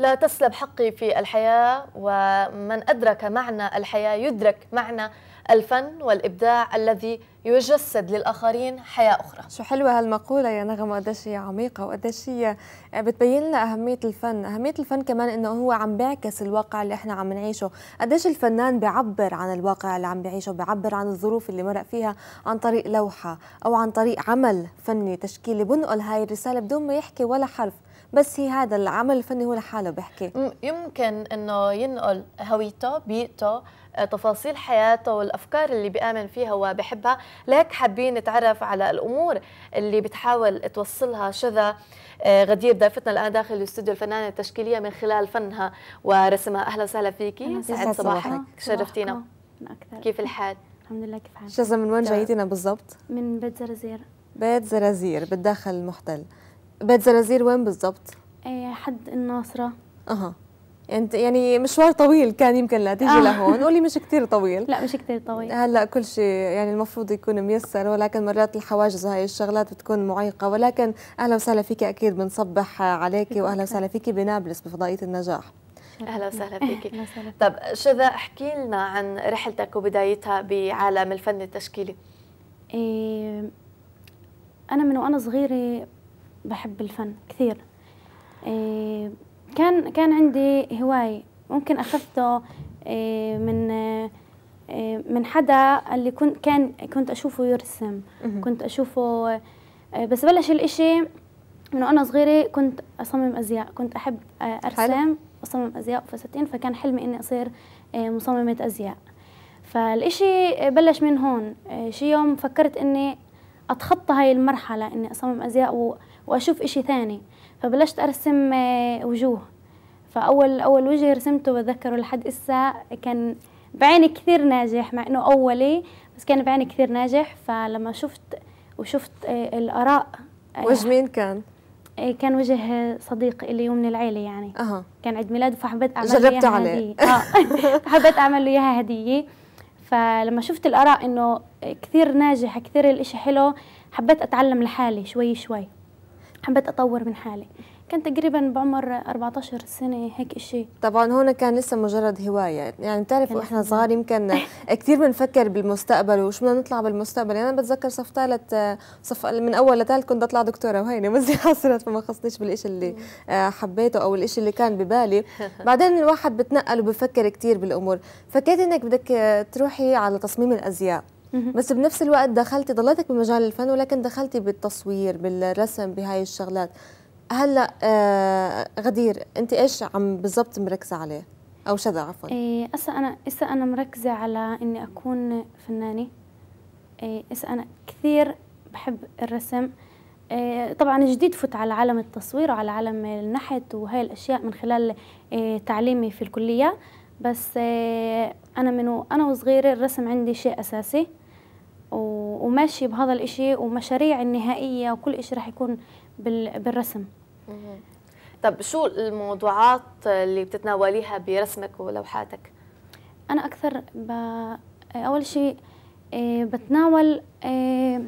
لا تسلب حقي في الحياة ومن أدرك معنى الحياة يدرك معنى الفن والإبداع الذي يجسد للآخرين حياة أخرى شو حلوة هالمقولة يا نغمة قديش هي عميقة وقديش هي بتبين لنا أهمية الفن أهمية الفن كمان إنه هو عم بيعكس الواقع اللي إحنا عم نعيشه قديش الفنان بيعبر عن الواقع اللي عم بيعيشه بيعبر عن الظروف اللي مرق فيها عن طريق لوحة أو عن طريق عمل فني تشكيلي بنقل هاي الرسالة بدون ما يحكي ولا حرف بس هي هذا العمل الفني هو لحاله بحكي يمكن انه ينقل هويته بيئته آه، تفاصيل حياته والافكار اللي بيامن فيها وبحبها لهيك حابين نتعرف على الامور اللي بتحاول توصلها شذا آه، غدير ضيفتنا الان داخل الاستوديو الفنانه التشكيليه من خلال فنها ورسمها اهلا وسهلا فيكي سعد صباحك شرفتينا كيف الحال الحمد لله كيف حالك شذا من وين طيب. جايتينا بالضبط من بيت زرازير بيت زرازير بالداخل المحتل بيت زنازير وين ايه حد الناصرة اها انت يعني مشوار طويل كان يمكن لتيجي آه. لهون قولي مش كثير طويل لا مش كثير طويل هلا كل شيء يعني المفروض يكون ميسر ولكن مرات الحواجز وهي الشغلات بتكون معيقه ولكن اهلا وسهلا فيك اكيد بنصبح عليكي واهلا وسهلا فيكي بنابلس بفضائيه النجاح اهلا وسهلا إيه، فيكي طب شذا احكي لنا عن رحلتك وبدايتها بعالم الفن التشكيلي إيه انا من وانا صغيره بحب الفن كثير إيه، كان كان عندي هواية ممكن أخذته إيه، من إيه، من حدا اللي كنت كان كنت أشوفه يرسم كنت أشوفه بس بلش الإشي من وأنا صغيرة كنت أصمم أزياء كنت أحب أرسم أصمم أزياء وفساتين فكان حلمي إني أصير مصممة أزياء فالإشي بلش من هون شي يوم فكرت إني أتخطى هاي المرحلة إني أصمم أزياء و... واشوف اشي ثاني فبلشت ارسم آه، وجوه فاول اول وجه رسمته بتذكره لحد اسا كان بعيني كثير ناجح مع انه اولي بس كان بعيني كثير ناجح فلما شفت وشفت آه، الاراء آه، وجه مين كان؟ كان وجه صديق اللي هو من العيلة يعني أه. كان عيد ميلاده فحبيت أعمل له إياها عليه. هدية آه. فحبيت أعمل له إياها هدية فلما شفت الآراء إنه كثير ناجح كثير الإشي حلو حبيت أتعلم لحالي شوي شوي حبيت اطور من حالي كان تقريبا بعمر 14 سنه هيك شيء طبعا هون كان لسه مجرد هوايه يعني بتعرف احنا صغار يمكن كثير بنفكر بالمستقبل وشو بدنا نطلع بالمستقبل يعني انا بتذكر صف ثالث صف من اول لثالث كنت اطلع دكتوره وهيني مزي حصلت فما خصنيش بالشيء اللي آه، حبيته او الشيء اللي كان ببالي بعدين الواحد بتنقل وبفكر كثير بالامور فكيت انك بدك تروحي على تصميم الازياء بس بنفس الوقت دخلتي ضليتك بمجال الفن ولكن دخلتي بالتصوير بالرسم بهاي الشغلات هلا آه غدير انت ايش عم بالضبط مركزه عليه او شذا عفوا ايه هسه انا هسه انا مركزه على اني اكون فنانه ايه هسه انا كثير بحب الرسم إيه طبعا جديد فت على عالم التصوير وعلى عالم النحت وهي الاشياء من خلال إيه تعليمي في الكليه بس إيه انا من انا وصغيره الرسم عندي شيء اساسي وماشي بهذا الإشي ومشاريع النهائية وكل إشي راح يكون بالرسم طب شو الموضوعات اللي بتتناوليها برسمك ولوحاتك؟ أنا أكثر ب... أول شيء آه، بتناول آه،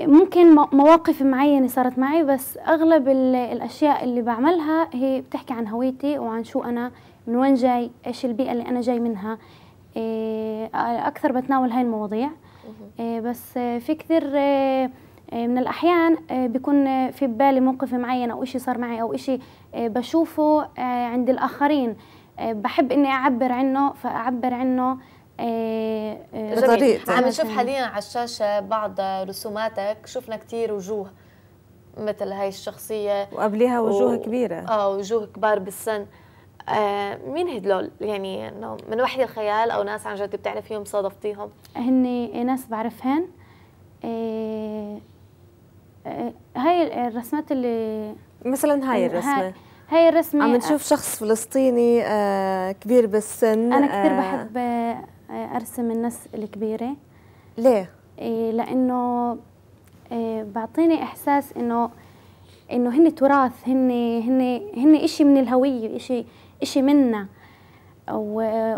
ممكن مواقف معينة صارت معي بس أغلب الأشياء اللي بعملها هي بتحكي عن هويتي وعن شو أنا من وين جاي إيش البيئة اللي أنا جاي منها آه، اكثر بتناول هاي المواضيع آه، بس آه، في كثير من الاحيان بيكون في ببالي موقف معين او شيء صار معي او شيء بشوفه عند الاخرين بحب اني اعبر عنه فاعبر عنه بطريقتي عم نشوف حاليا على الشاشه بعض رسوماتك شفنا كثير وجوه مثل هاي الشخصيه وقبليها وجوه و... كبيره اه وجوه كبار بالسن آه، مين هدول يعني انه من وحي الخيال او ناس عن جد بتعرفيهم صادفتيهم هن ناس بعرفهن آه، آه، هاي الرسمات اللي مثلا هاي الرسمه هاي الرسمه عم نشوف شخص فلسطيني كبير بالسن انا كثير بحب ارسم الناس الكبيره ليه إيه، لانه إيه، بعطيني احساس انه انه هن تراث هن هن هن شيء من الهويه شيء شيء منا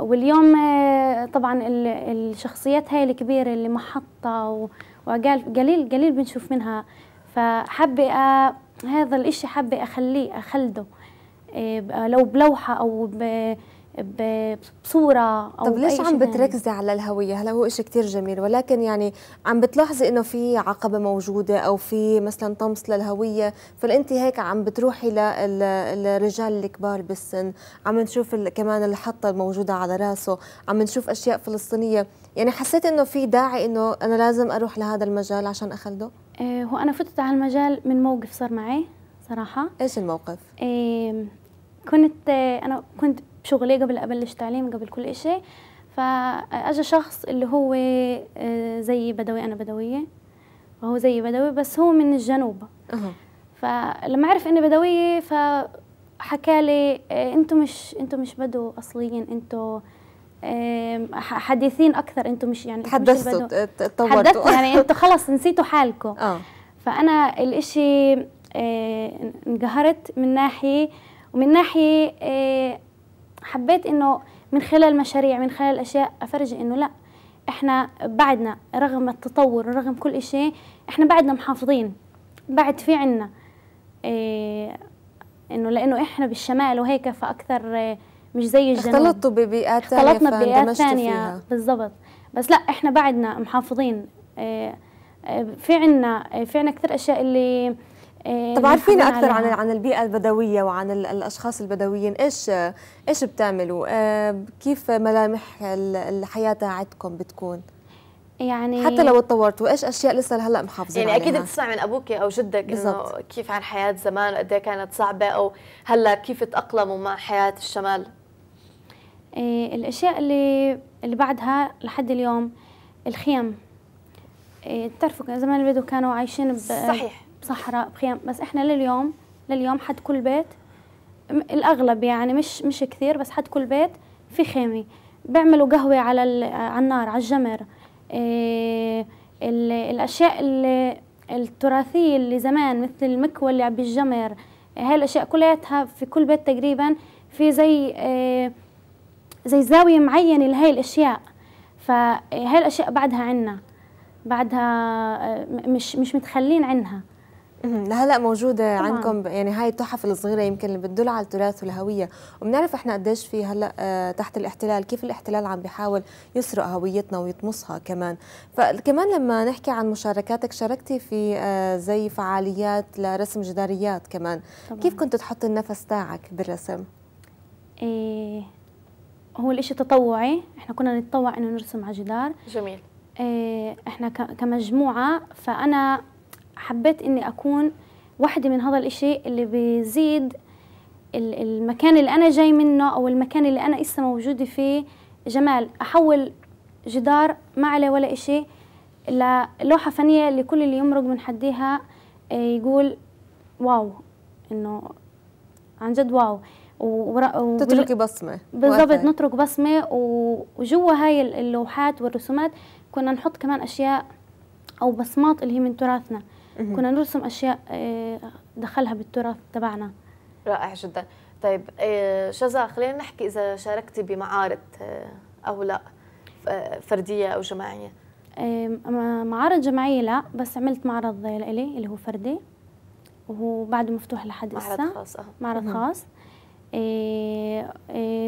واليوم آه، طبعا الشخصيات هاي الكبيرة اللي محطة وقال قليل قليل بنشوف منها فحابة هذا الإشي حابة أخليه أخلده آه، لو بلوحة أو بصوره او طب ليش عم بتركزي على الهويه هلا هو شيء كثير جميل ولكن يعني عم بتلاحظي انه في عقبه موجوده او في مثلا طمس للهويه فانت هيك عم بتروحي للرجال الكبار بالسن عم نشوف كمان الحطه الموجوده على راسه عم نشوف اشياء فلسطينيه يعني حسيت انه في داعي انه انا لازم اروح لهذا المجال عشان اخلده إيه هو انا فتت على المجال من موقف صار معي صراحه ايش الموقف إيه كنت آه، انا كنت بشغلي قبل ابلش تعليم قبل كل إشي فاجى شخص اللي هو آه، زي بدوي انا بدويه وهو زي بدوي بس هو من الجنوب فلما عرف اني بدويه فحكى لي آه، انتم مش انتم مش بدو اصليين انتم حديثين اكثر انتم مش يعني تحدثتوا آه، تطورتوا يعني انتم خلص نسيتوا حالكم اه فانا الاشي انقهرت من ناحيه ومن ناحيه حبيت انه من خلال مشاريع من خلال اشياء افرجي انه لا احنا بعدنا رغم التطور ورغم كل شيء احنا بعدنا محافظين بعد في عنا إيه انه لانه احنا بالشمال وهيك فاكثر إيه، مش زي الجنوب اختلطوا ببيئات ثانيه اختلطنا ببيئات ثانيه بالضبط بس لا احنا بعدنا محافظين إيه, إيه، في عنا إيه، في عنا كثير اشياء اللي إيه، طب عارفين اكثر عن عن البيئه البدويه وعن الاشخاص البدويين ايش ايش بتعملوا آه، كيف ملامح الحياه تاعتكم بتكون يعني حتى لو تطورتوا ايش اشياء لسه لهلا محافظين يعني اكيد بتسمع من ابوك او جدك انه كيف عن حياه زمان قد إيه كانت صعبه او هلا كيف تاقلموا مع حياه الشمال إيه الاشياء اللي اللي بعدها لحد اليوم الخيم إيه تعرفوا زمان البدو كانوا عايشين ب... صحيح صحراء بخيام بس احنا لليوم لليوم حد كل بيت الاغلب يعني مش مش كثير بس حد كل بيت في خيمه بيعملوا قهوه على على النار على الجمر إيه الاشياء اللي التراثيه اللي زمان مثل المكوى اللي بالجمر هاي الاشياء كلياتها في كل بيت تقريبا في زي إيه زي زاويه معينه لهي الاشياء فهاي الاشياء بعدها عنا بعدها إيه، مش مش متخلين عنها لهلا موجوده طبعاً. عندكم يعني هاي التحف الصغيره يمكن اللي بتدل على التراث والهويه وبنعرف احنا قديش في هلا آه، تحت الاحتلال كيف الاحتلال عم بيحاول يسرق هويتنا ويطمسها كمان فكمان لما نحكي عن مشاركاتك شاركتي في آه، زي فعاليات لرسم جداريات كمان طبعاً. كيف كنت تحطي النفس تاعك بالرسم إيه هو الإشي تطوعي احنا كنا نتطوع انه نرسم على جدار جميل إيه احنا كمجموعه فانا حبيت اني اكون واحدة من هذا الاشي اللي بيزيد المكان اللي انا جاي منه او المكان اللي انا لسه موجودة فيه جمال احول جدار ما عليه ولا اشي للوحة فنية لكل اللي يمرق من حديها آه، يقول واو انه عن جد واو تتركي بصمة بالضبط نترك بصمة وجوا هاي اللوحات والرسومات كنا نحط كمان أشياء أو بصمات اللي هي من تراثنا كنا نرسم اشياء آه، دخلها بالتراث تبعنا رائع جدا طيب آه، شزا خلينا نحكي اذا شاركتي بمعارض آه، او لا فرديه او جماعيه معارض جماعيه لا بس عملت معرض لإلي اللي هو فردي وهو بعده مفتوح لحد هسه معرض خاص أه. معرض خاص إيه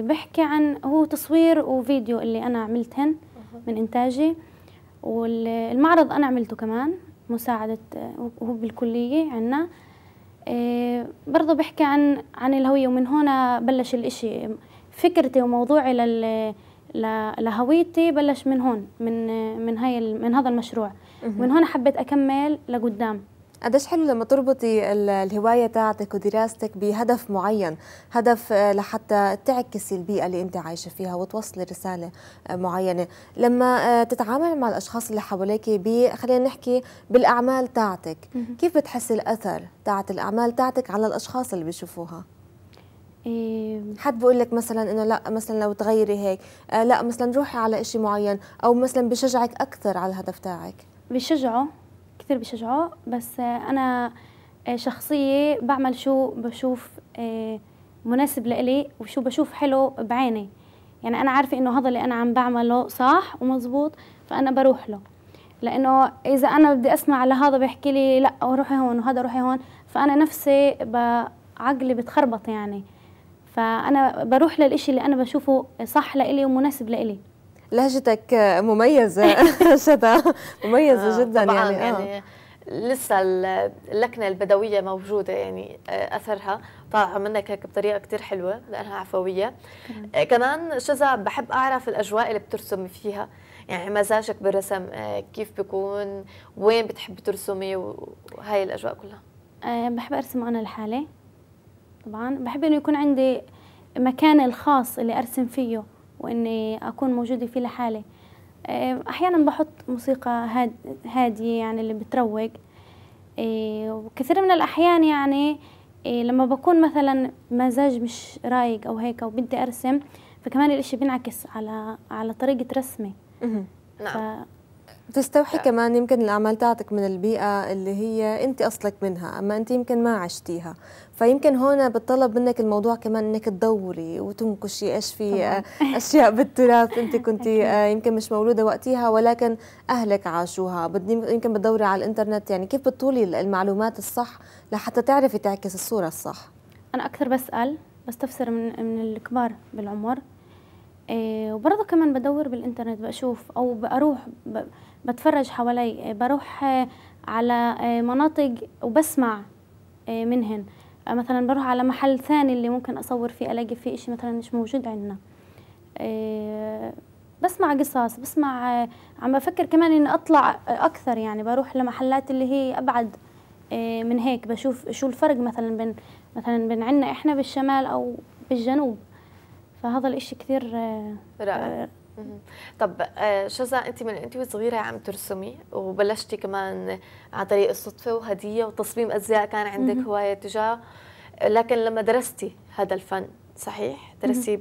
بحكي عن هو تصوير وفيديو اللي انا عملتهن من انتاجي والمعرض انا عملته كمان مساعدة وهو بالكلية عنا آه، برضه بحكي عن عن الهوية ومن هنا بلش الإشي فكرتي وموضوعي لل لهويتي بلش من هون من من هاي من هذا المشروع ومن هون حبيت أكمل لقدام قديش حلو لما تربطي الهوايه تاعتك ودراستك بهدف معين هدف آه، لحتى تعكسي البيئه اللي انت عايشه فيها وتوصلي رساله آه، معينه لما آه، تتعامل مع الاشخاص اللي حواليك خلينا نحكي بالاعمال تاعتك كيف بتحسي الاثر تاعت الاعمال تاعتك على الاشخاص اللي بيشوفوها إيه. حد بقول لك مثلا انه لا مثلا لو تغيري هيك لا مثلا روحي على شيء معين او مثلا بشجعك اكثر على الهدف تاعك بشجعه كثير بشجعه بس انا آه، شخصيه بعمل شو بشوف آه، مناسب لإلي وشو بشوف حلو بعيني يعني انا عارفه انه هذا اللي انا عم بعمله صح ومزبوط فانا بروح له لانه اذا انا بدي اسمع لهذا بيحكي لي لا روحي هون وهذا روحي هون فانا نفسي عقلي بتخربط يعني فانا بروح للإشي اللي انا بشوفه صح لإلي ومناسب لإلي لهجتك مميزة شذا مميزة آه جدا طبعاً يعني, آه. يعني آه. لسه اللكنة البدوية موجودة يعني آه، أثرها طالعة منك هيك بطريقة كثير حلوة لأنها عفوية كمان شذا بحب أعرف الأجواء اللي بترسمي فيها يعني مزاجك بالرسم آه، كيف بيكون وين بتحبي ترسمي وهي الأجواء كلها بحب أرسم أنا لحالي طبعا بحب إنه يكون عندي مكاني الخاص اللي أرسم فيه واني اكون موجوده فيه لحالي آه، احيانا بحط موسيقى هاديه يعني اللي بتروق آه، وكثير من الاحيان يعني آه، لما بكون مثلا مزاج مش رايق او هيك وبدي ارسم فكمان الاشي بينعكس على على طريقه رسمي نعم بتستوحي ف... كمان يمكن الاعمال تاعتك من البيئه اللي هي انت اصلك منها اما انت يمكن ما عشتيها فيمكن هون بتطلب منك الموضوع كمان انك تدوري وتنكشي ايش في اشياء بالتراث انت كنت آه، يمكن مش مولوده وقتها ولكن اهلك عاشوها بدي يمكن بتدوري على الانترنت يعني كيف بتطولي المعلومات الصح لحتى تعرفي تعكس الصوره الصح انا اكثر بسال بستفسر من من الكبار بالعمر إيه وبرضه كمان بدور بالانترنت بشوف او بروح بتفرج حوالي بروح آه، على آه، مناطق وبسمع آه، منهن مثلا بروح على محل ثاني اللي ممكن اصور فيه الاقي فيه اشي مثلا مش موجود عندنا بسمع قصص بسمع عم بفكر كمان اني اطلع اكثر يعني بروح لمحلات اللي هي ابعد من هيك بشوف شو الفرق مثلا بين مثلا بين عنا احنا بالشمال او بالجنوب فهذا الاشي كثير رائع طب آه، شذا انت من انت وصغيره عم ترسمي وبلشتي كمان عن طريق الصدفه وهديه وتصميم ازياء كان عندك هوايه تجاه لكن لما درستي هذا الفن صحيح درستي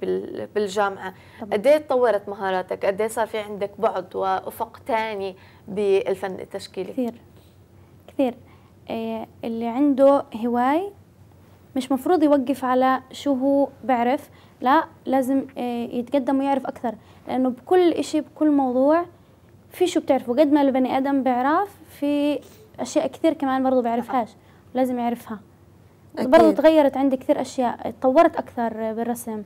بالجامعه قد ايه تطورت مهاراتك قد ايه صار في عندك بعد وافق ثاني بالفن التشكيلي كثير كثير آه، اللي عنده هواي مش مفروض يوقف على شو هو بعرف لا لازم آه، يتقدم ويعرف اكثر لأنه بكل إشي بكل موضوع في شو بتعرفه قد ما البني آدم بيعرف في أشياء كثير كمان برضه بيعرفهاش لازم يعرفها برضه تغيرت عندي كثير أشياء تطورت أكثر بالرسم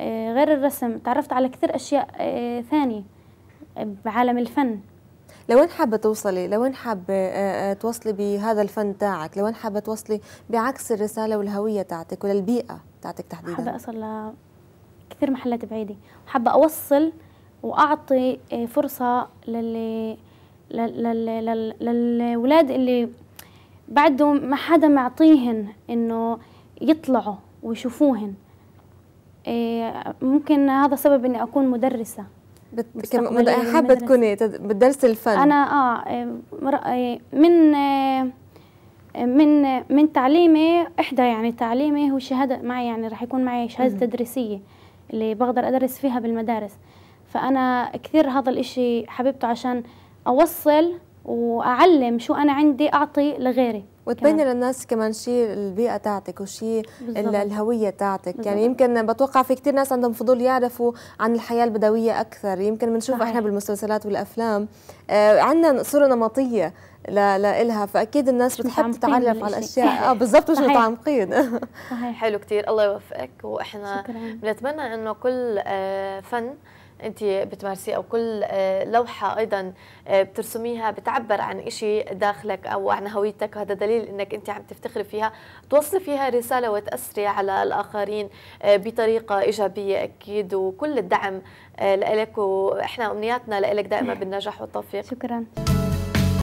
آه، غير الرسم تعرفت على كثير أشياء آه، ثانية بعالم الفن لوين حابة توصلي؟ لوين حابة آه، توصلي بهذا الفن تاعك؟ لوين حابة توصلي بعكس الرسالة والهوية تاعتك وللبيئة تاعتك تحديدا؟ حابة أصل كثير محلات بعيدة وحابة أوصل واعطي آه، فرصه للي للاولاد اللي بعده ما حدا معطيهن انه يطلعوا ويشوفوهن آه، ممكن هذا سبب اني اكون مدرسه يعني حابه تكوني بتدرسي الفن انا اه, آه، من من من تعليمي احدى يعني تعليمي هو شهاده معي يعني راح يكون معي شهاده تدريسيه اللي بقدر ادرس فيها بالمدارس فأنا كثير هذا الإشي حبيبته عشان أوصل وأعلم شو أنا عندي أعطي لغيري وتبين للناس كمان شيء البيئه تاعتك وشيء الهويه تاعتك بالزبط. يعني يمكن بتوقع في كثير ناس عندهم فضول يعرفوا عن الحياه البدويه اكثر يمكن بنشوف احنا بالمسلسلات والافلام آه عندنا صوره نمطيه لها فاكيد الناس بتحب تتعرف على الاشياء اه بالضبط مش متعمقين صحيح حلو كثير الله يوفقك واحنا بنتمنى انه كل آه فن انت بتمارسي او كل آه، لوحه ايضا آه، بترسميها بتعبر عن شيء داخلك او عن هويتك وهذا دليل انك انت عم تفتخري فيها توصلي فيها رساله وتاثري على الاخرين آه، بطريقه ايجابيه اكيد وكل الدعم لك واحنا امنياتنا لك دائما نعم. بالنجاح والتوفيق شكرا